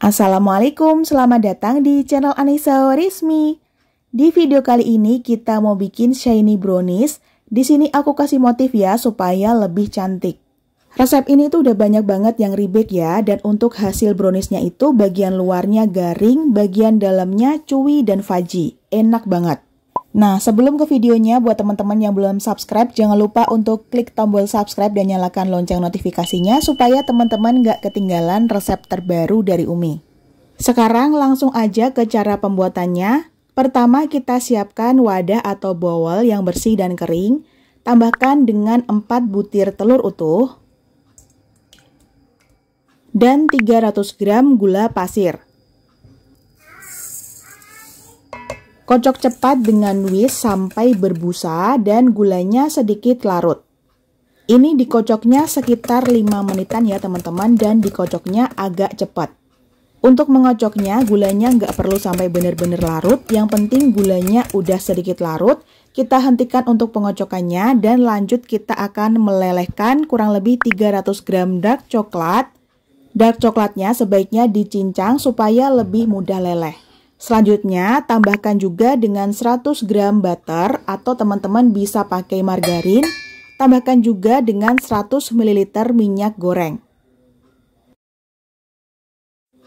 Assalamualaikum, selamat datang di channel Anissa Rismi. Di video kali ini kita mau bikin shiny brownies. Di sini aku kasih motif ya supaya lebih cantik. Resep ini tuh udah banyak banget yang ribet ya dan untuk hasil browniesnya itu bagian luarnya garing, bagian dalamnya cuwi dan faji. Enak banget. Nah, sebelum ke videonya, buat teman-teman yang belum subscribe, jangan lupa untuk klik tombol subscribe dan nyalakan lonceng notifikasinya supaya teman-teman nggak ketinggalan resep terbaru dari Umi. Sekarang langsung aja ke cara pembuatannya. Pertama, kita siapkan wadah atau bowl yang bersih dan kering. Tambahkan dengan 4 butir telur utuh dan 300 gram gula pasir. Kocok cepat dengan whisk sampai berbusa dan gulanya sedikit larut. Ini dikocoknya sekitar 5 menitan ya teman-teman dan dikocoknya agak cepat. Untuk mengocoknya gulanya nggak perlu sampai benar-benar larut, yang penting gulanya udah sedikit larut. Kita hentikan untuk pengocokannya dan lanjut kita akan melelehkan kurang lebih 300 gram dark coklat. Dark coklatnya sebaiknya dicincang supaya lebih mudah leleh. Selanjutnya, tambahkan juga dengan 100 gram butter atau teman-teman bisa pakai margarin. Tambahkan juga dengan 100 ml minyak goreng.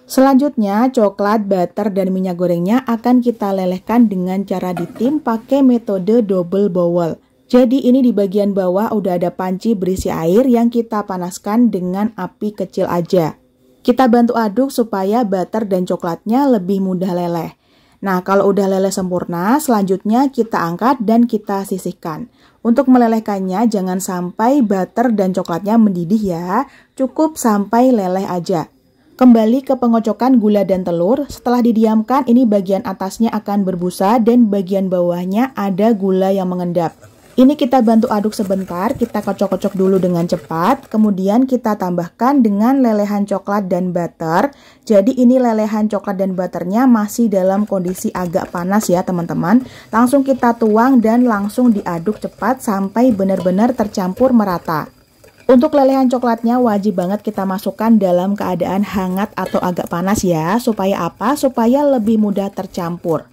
Selanjutnya, coklat, butter, dan minyak gorengnya akan kita lelehkan dengan cara ditim pakai metode double bowl. Jadi ini di bagian bawah udah ada panci berisi air yang kita panaskan dengan api kecil aja. Kita bantu aduk supaya butter dan coklatnya lebih mudah leleh. Nah, kalau udah leleh sempurna, selanjutnya kita angkat dan kita sisihkan. Untuk melelehkannya, jangan sampai butter dan coklatnya mendidih ya, cukup sampai leleh aja. Kembali ke pengocokan gula dan telur, setelah didiamkan ini bagian atasnya akan berbusa dan bagian bawahnya ada gula yang mengendap. Ini kita bantu aduk sebentar, kita kocok-kocok dulu dengan cepat, kemudian kita tambahkan dengan lelehan coklat dan butter. Jadi ini lelehan coklat dan butternya masih dalam kondisi agak panas ya teman-teman. Langsung kita tuang dan langsung diaduk cepat sampai benar-benar tercampur merata. Untuk lelehan coklatnya wajib banget kita masukkan dalam keadaan hangat atau agak panas ya, supaya apa? Supaya lebih mudah tercampur.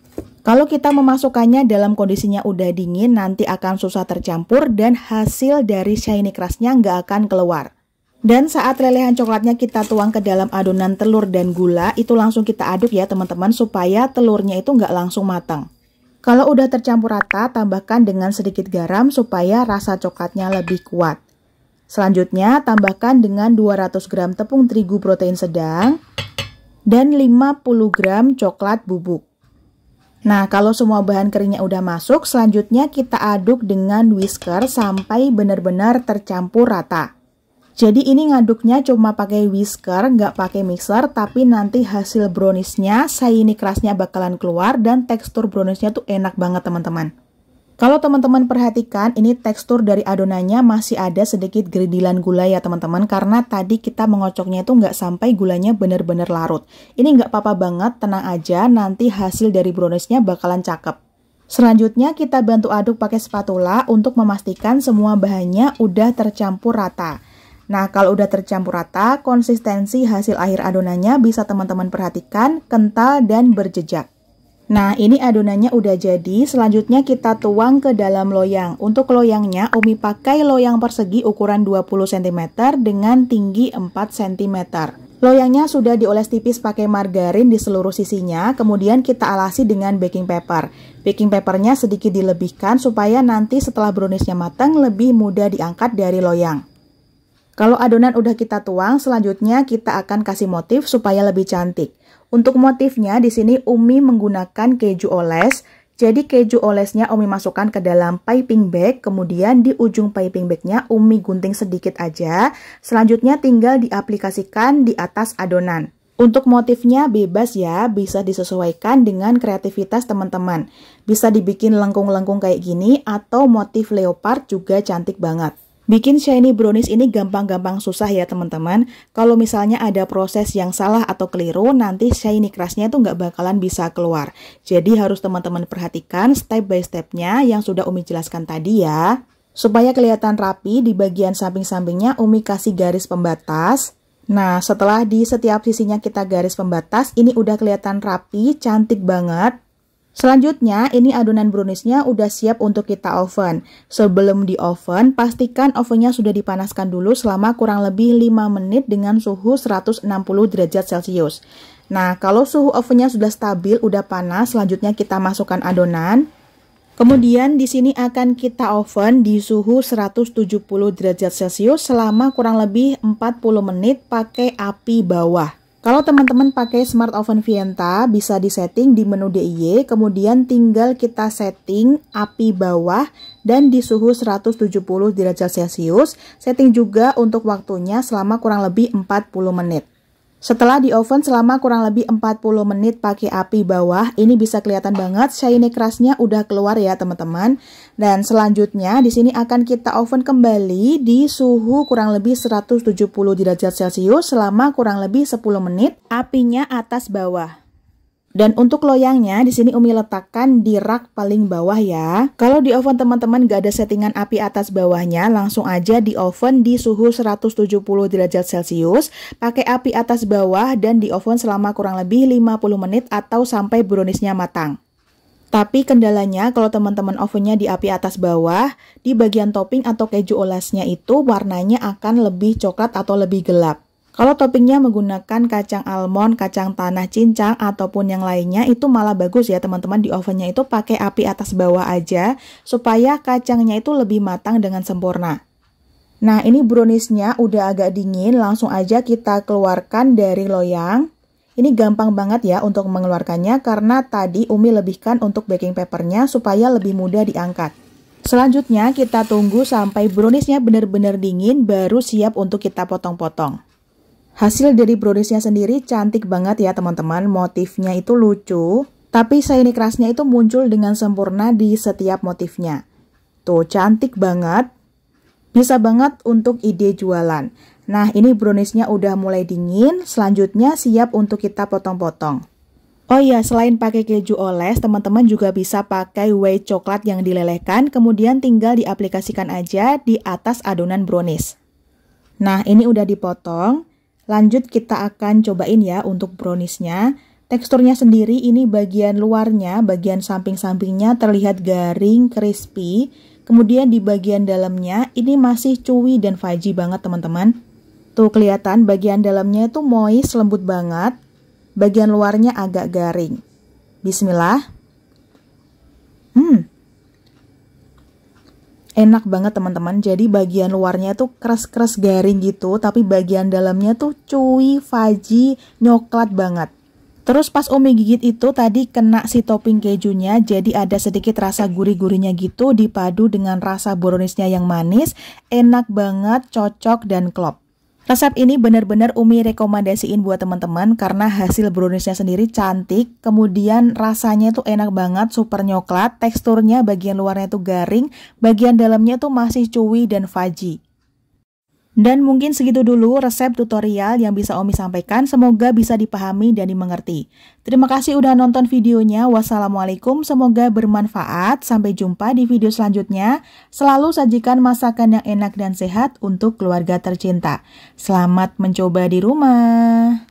Kalau kita memasukkannya dalam kondisinya udah dingin, nanti akan susah tercampur dan hasil dari shiny crustnya nggak akan keluar. Dan saat lelehan coklatnya kita tuang ke dalam adonan telur dan gula, itu langsung kita aduk ya teman-teman supaya telurnya itu nggak langsung matang. Kalau udah tercampur rata, tambahkan dengan sedikit garam supaya rasa coklatnya lebih kuat. Selanjutnya, tambahkan dengan 200 gram tepung terigu protein sedang dan 50 gram coklat bubuk. Nah, kalau semua bahan keringnya udah masuk, selanjutnya kita aduk dengan whisker sampai benar-benar tercampur rata. Jadi ini ngaduknya cuma pakai whisker, nggak pakai mixer, tapi nanti hasil browniesnya, sayini kerasnya bakalan keluar dan tekstur browniesnya tuh enak banget teman-teman. Kalau teman-teman perhatikan, ini tekstur dari adonannya masih ada sedikit gerindilan gula ya teman-teman, karena tadi kita mengocoknya itu nggak sampai gulanya benar-benar larut. Ini nggak apa-apa banget, tenang aja, nanti hasil dari browniesnya bakalan cakep. Selanjutnya kita bantu aduk pakai spatula untuk memastikan semua bahannya udah tercampur rata. Nah, kalau udah tercampur rata, konsistensi hasil akhir adonannya bisa teman-teman perhatikan, kental dan berjejak. Nah, ini adonannya udah jadi. Selanjutnya kita tuang ke dalam loyang. Untuk loyangnya, Umi pakai loyang persegi ukuran 20 cm dengan tinggi 4 cm. Loyangnya sudah dioles tipis pakai margarin di seluruh sisinya, kemudian kita alasi dengan baking paper. Baking papernya sedikit dilebihkan supaya nanti setelah browniesnya matang lebih mudah diangkat dari loyang. Kalau adonan udah kita tuang, selanjutnya kita akan kasih motif supaya lebih cantik. Untuk motifnya di sini Umi menggunakan keju oles. Jadi keju olesnya Umi masukkan ke dalam piping bag, kemudian di ujung piping bagnya Umi gunting sedikit aja. Selanjutnya tinggal diaplikasikan di atas adonan. Untuk motifnya bebas ya, bisa disesuaikan dengan kreativitas teman-teman. Bisa dibikin lengkung-lengkung kayak gini atau motif leopard juga cantik banget. Bikin shiny brownies ini gampang-gampang susah ya teman-teman. Kalau misalnya ada proses yang salah atau keliru, nanti shiny crustnya itu nggak bakalan bisa keluar. Jadi harus teman-teman perhatikan step by stepnya yang sudah Umi jelaskan tadi ya. Supaya kelihatan rapi, di bagian samping-sampingnya Umi kasih garis pembatas. Nah, setelah di setiap sisinya kita garis pembatas, ini udah kelihatan rapi, cantik banget. Selanjutnya, ini adonan browniesnya udah siap untuk kita oven. Sebelum di oven, pastikan ovennya sudah dipanaskan dulu selama kurang lebih 5 menit dengan suhu 160 derajat Celcius. Nah, kalau suhu ovennya sudah stabil, udah panas, selanjutnya kita masukkan adonan. Kemudian di sini akan kita oven di suhu 170 derajat Celcius selama kurang lebih 40 menit pakai api bawah. Kalau teman-teman pakai smart oven Vienta, bisa disetting di menu DIY, kemudian tinggal kita setting api bawah dan di suhu 170 derajat Celcius. Setting juga untuk waktunya selama kurang lebih 40 menit. Setelah di oven selama kurang lebih 40 menit pakai api bawah, ini bisa kelihatan banget shiny crustnya udah keluar ya teman-teman. Dan selanjutnya di sini akan kita oven kembali di suhu kurang lebih 170 derajat celcius selama kurang lebih 10 menit, apinya atas bawah. Dan untuk loyangnya, di sini Umi letakkan di rak paling bawah ya. Kalau di oven teman-teman gak ada settingan api atas bawahnya, langsung aja di oven di suhu 170 derajat Celcius, pakai api atas bawah dan di oven selama kurang lebih 50 menit atau sampai browniesnya matang. Tapi kendalanya kalau teman-teman ovennya di api atas bawah, di bagian topping atau keju olasnya itu warnanya akan lebih coklat atau lebih gelap. Kalau toppingnya menggunakan kacang almond, kacang tanah cincang, ataupun yang lainnya itu malah bagus ya teman-teman di ovennya itu pakai api atas bawah aja supaya kacangnya itu lebih matang dengan sempurna. Nah ini browniesnya udah agak dingin langsung aja kita keluarkan dari loyang. Ini gampang banget ya untuk mengeluarkannya karena tadi Umi lebihkan untuk baking papernya supaya lebih mudah diangkat. Selanjutnya kita tunggu sampai browniesnya benar-benar dingin baru siap untuk kita potong-potong. Hasil dari brodesnya sendiri cantik banget ya teman-teman, motifnya itu lucu, tapi shiny kerasnya itu muncul dengan sempurna di setiap motifnya. Tuh, cantik banget. Bisa banget untuk ide jualan. Nah, ini browniesnya udah mulai dingin, selanjutnya siap untuk kita potong-potong. Oh iya, selain pakai keju oles, teman-teman juga bisa pakai whey coklat yang dilelehkan, kemudian tinggal diaplikasikan aja di atas adonan brownies. Nah, ini udah dipotong. Lanjut kita akan cobain ya untuk browniesnya. Teksturnya sendiri ini bagian luarnya, bagian samping-sampingnya terlihat garing, crispy. Kemudian di bagian dalamnya ini masih cuwi dan fudgy banget teman-teman. Tuh kelihatan bagian dalamnya itu moist, lembut banget. Bagian luarnya agak garing. Bismillah. Hmm, enak banget teman-teman. Jadi bagian luarnya tuh keras-keras garing gitu, tapi bagian dalamnya tuh cuy, faji, nyoklat banget. Terus pas Umi gigit itu tadi kena si topping kejunya, jadi ada sedikit rasa gurih-gurihnya gitu dipadu dengan rasa boronisnya yang manis, enak banget, cocok dan klop. Resep ini benar-benar Umi rekomendasiin buat teman-teman karena hasil browniesnya sendiri cantik, kemudian rasanya tuh enak banget, super nyoklat, teksturnya bagian luarnya tuh garing, bagian dalamnya tuh masih cuwi dan fudgy. Dan mungkin segitu dulu resep tutorial yang bisa Omi sampaikan. Semoga bisa dipahami dan dimengerti. Terima kasih udah nonton videonya. Wassalamualaikum, semoga bermanfaat. Sampai jumpa di video selanjutnya. Selalu sajikan masakan yang enak dan sehat untuk keluarga tercinta. Selamat mencoba di rumah.